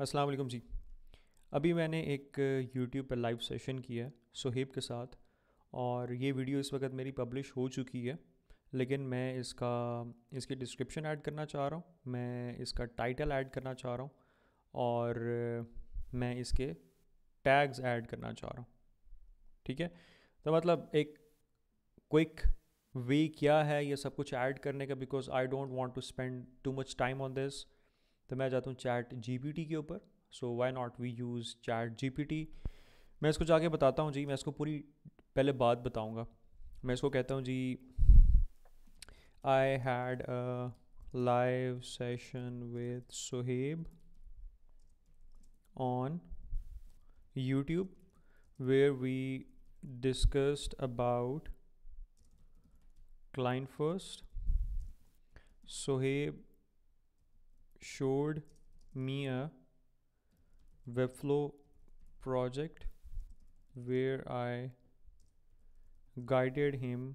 अस्सलाम वालेकुम जी अभी मैंने एक यूट्यूब पर लाइव सेशन किया है सुहेब के साथ और ये वीडियो इस वक्त मेरी पब्लिश हो चुकी है लेकिन मैं इसका इसकी डिस्क्रिप्शन ऐड करना चाह रहा हूँ मैं इसका टाइटल ऐड करना चाह रहा हूँ और मैं इसके टैग्स ऐड करना चाह रहा हूँ ठीक है तो मतलब एक क्विक वे क्या है ये सब कुछ ऐड करने का because I don't want to spend too much time on this तो मैं जाता हूँ चैट जी के ऊपर so why not we use चैट जी मैं इसको जाके बताता हूँ जी मैं इसको पूरी पहले बात बताऊँगा मैं इसको कहता हूँ जी I had live session with Suhaib on YouTube where we discussed about client first Suhaib showed me a Webflow project where I guided him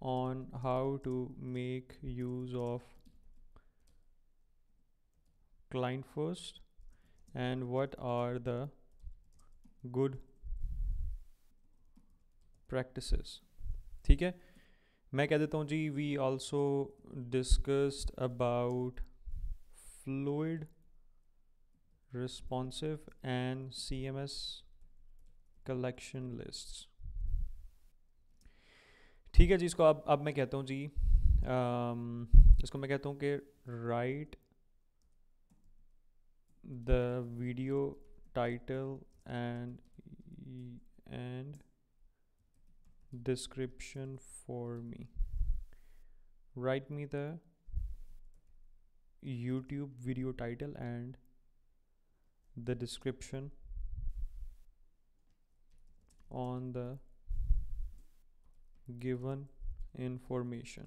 on how to make use of client first and what are the good practices ठीक है मैं कह देता हूँ जी we also discussed about fluid C M S collection list ठीक है जी इसको अब अब मैं कहता हूँ जी um, इसको मैं कहता हूँ कि write the video title and and description for me write me the youtube video title and the description on the given information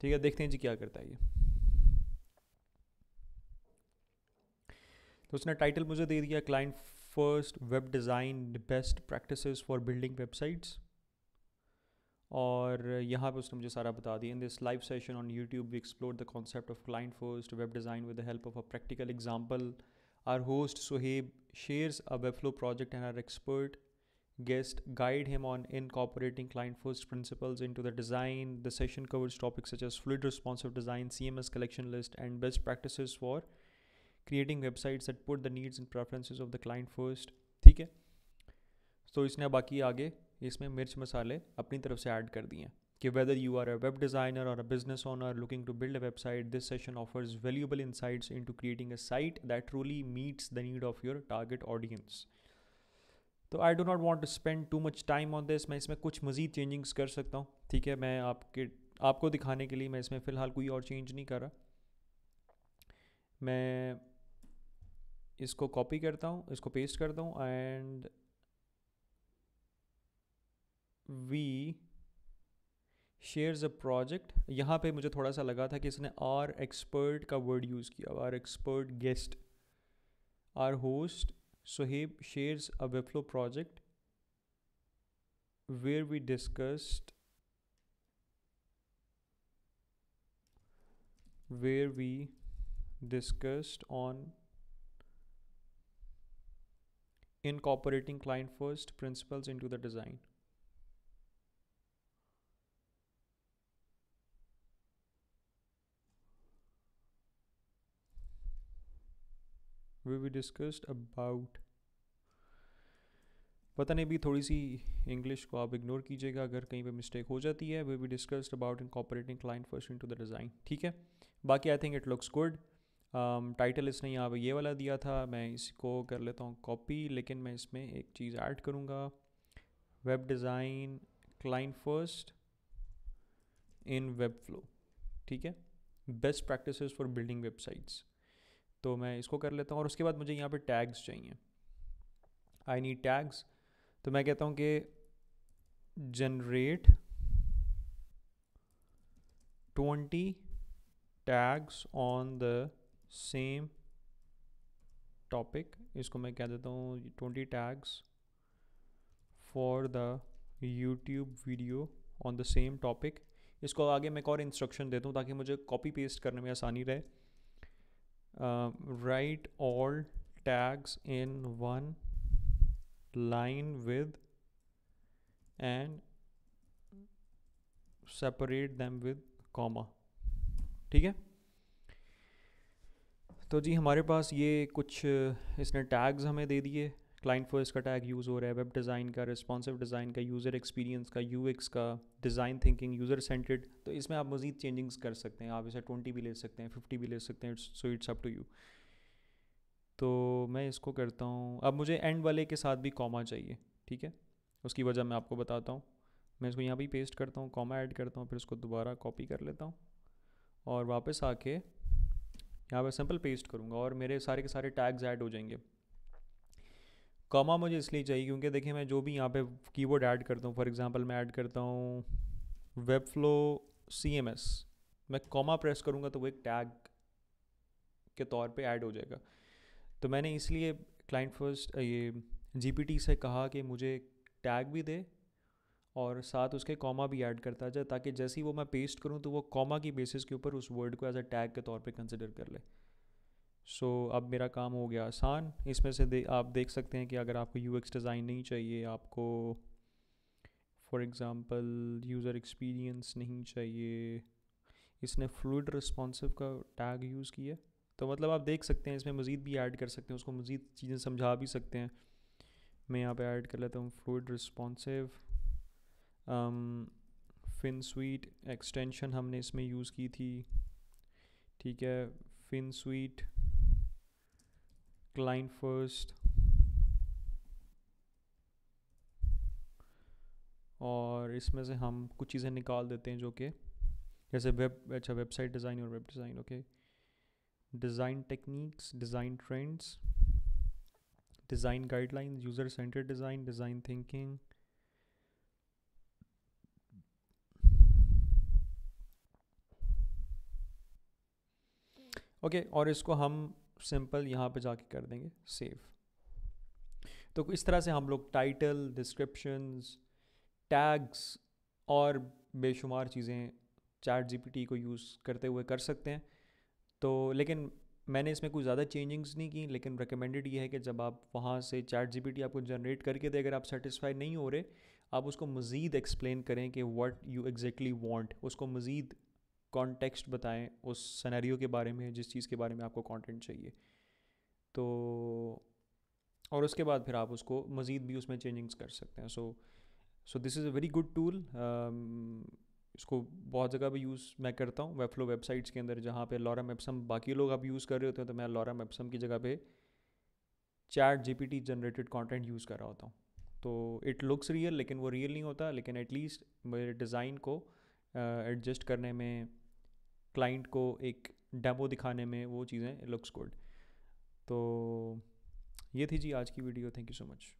ठीक है देखते हैं जी क्या करता है ये तो उसने टाइटल मुझे दे दिया client first web design best practices for building websites और यहाँ पे उसने मुझे सारा बता दिया in this live session on YouTube we explore the concept of client first web design with the help of a practical example our host Suhaib shares a Webflow project and our expert guest guide him on incorporating client first principle into the design the session covers topic such as fluid responsive design C M S collection list and best practice for creating websites at put the needs and preferences of the client first ठीक है तो इसने बाकी आगे इसमें मिर्च मसाले अपनी तरफ से ऐड कर दिए हैं कि whether you are a web designer or a business owner looking to build a website this session offers valuable insights into creating a site that truly meets the need of your target audience तो I do not want to spend too much time on this मैं इसमें कुछ मज़ीद changings कर सकता हूँ ठीक है मैं आपके आपको दिखाने के लिए मैं इसमें फ़िलहाल कोई और चेंज नहीं कर रहा मैं इसको कॉपी करता हूँ इसको पेस्ट करता हूँ and we shares a project यहाँ पे मुझे थोड़ा सा लगा था कि इसने आर एक्सपर्ट का वर्ड यूज़ किया our expert guest our host Suhaib shares a Webflow project where we discussed where we discussed on client first first into the design where we discussed about पता नहीं भी थोड़ी सी English को आप ignore कीजिएगा अगर कहीं पे मिस्टेक हो जाती है way we discussed about incorporating client first into the design ठीक है बाकी I think it looks good title इसने यहाँ पर ये वाला दिया था मैं इसको कर लेता हूँ कॉपी लेकिन मैं इसमें एक चीज़ ऐड करूँगा web design client first in Webflow ठीक है best practice for building websites तो मैं इसको कर लेता हूँ और उसके बाद मुझे यहाँ पे टैग्स चाहिए आई नीड टैग्स तो मैं कहता हूँ कि generate twenty tags on the same topic इसको मैं कह देता हूँ twenty tags for the YouTube video on the same topic इसको आगे मैं एक और इंस्ट्रक्शन देता हूँ ताकि मुझे कॉपी पेस्ट करने में आसानी रहे uh, write all tags in one line with and separate them with comma ठीक है तो जी हमारे पास ये कुछ इसने टैग्स हमें दे दिए क्लाइंट फर्स्ट का टैग यूज़ हो रहा है वेब डिज़ाइन का रिस्पॉन्सिव डिज़ाइन का यूज़र एक्सपीरियंस का यू का डिज़ाइन थिंकिंग यूज़र सेंटेड तो इसमें आप मज़ीद चेंजिंग्स कर सकते हैं आप इसे ट्वेंटी भी ले सकते हैं फिफ्टी भी ले सकते हैं so it's up to you तो मैं इसको करता हूँ अब मुझे एंड वाले के साथ भी कॉमा चाहिए ठीक है उसकी वजह मैं आपको बताता हूँ मैं इसको यहाँ भी पेस्ट करता हूँ कॉमा ऐड करता हूँ फिर उसको दोबारा कॉपी कर लेता हूँ और वापस आके यहाँ पर सिंपल पेस्ट करूँगा और मेरे सारे के सारे टैग्स ऐड हो जाएंगे कॉमा मुझे इसलिए चाहिए क्योंकि देखिए मैं जो भी यहाँ पे कीबोर्ड ऐड करता हूँ फॉर एग्जांपल मैं ऐड करता हूँ Webflow C M S मैं कॉमा प्रेस करूँगा तो वो एक टैग के तौर पे ऐड हो जाएगा तो मैंने इसलिए क्लाइंट फर्स्ट ये जी से कहा कि मुझे टैग भी दे और साथ उसके कॉमा भी ऐड करता जाए ताकि जैसे ही वो मैं पेस्ट करूँ तो वो कॉमा की बेसिस के ऊपर उस वर्ड को एज अ टैग के तौर पर कंसिडर कर ले सो so, अब मेरा काम हो गया आसान इसमें से दे, आप देख सकते हैं कि अगर आपको यू एक्स डिज़ाइन नहीं चाहिए आपको फॉर एग्ज़ाम्पल यूज़र एक्सपीरियंस नहीं चाहिए इसने फ्लूड रिस्पॉन्सिव का टैग यूज़ किया तो मतलब आप देख सकते हैं इसमें मज़ीद भी ऐड कर सकते हैं उसको मज़ीद चीज़ें समझा भी सकते हैं मैं यहाँ पे ऐड कर लेता हूँ fluid responsive Finsweet extension हमने इसमें यूज़ की थी ठीक है फिन स्वीट client first और इसमें से हम कुछ चीज़ें निकाल देते हैं जो कि जैसे वेब अच्छा वेबसाइट डिज़ाइन और web design okay design techniques design trends design guideline user centre design design thinking okay और इसको हम सिंपल यहाँ पे जाके कर देंगे सेव तो इस तरह से हम लोग टाइटल डिस्क्रिप्शंस टैग्स और बेशुमार चीज़ें चैट जीपीटी को यूज़ करते हुए कर सकते हैं तो लेकिन मैंने इसमें कुछ ज़्यादा चेंजिंग्स नहीं की लेकिन रिकमेंडेड ये है कि जब आप वहाँ से चैट जीपीटी आपको जनरेट करके दे अगर आप सेटिस्फाई नहीं हो रहे आप उसको मज़ीद एक्सप्लेन करें कि व्हाट यू एग्जैक्टली वांट उसको मज़ीद कॉन्टेक्स्ट बताएं उस सनेरियो के बारे में जिस चीज़ के बारे में आपको कंटेंट चाहिए तो और उसके बाद फिर आप उसको मज़ीद भी उसमें चेंजिंग्स कर सकते हैं so so this is a very good tool इसको बहुत जगह भी यूज़ मैं करता हूँ वेफ्लो वेबसाइट्स के अंदर जहाँ पे लॉरा मेप्सम बाकी लोग आप यूज़ कर रहे होते हैं तो मैं लॉरा मेप्सम की जगह पे ChatGPT generated content use कर रहा होता हूँ तो इट लुक्स रियल लेकिन वो रियल नहीं होता लेकिन एटलीस्ट मेरे डिज़ाइन को एडजस्ट uh, करने में क्लाइंट को एक डेमो दिखाने में वो चीज़ें लुक्स गुड तो ये थी जी आज की video thank you so much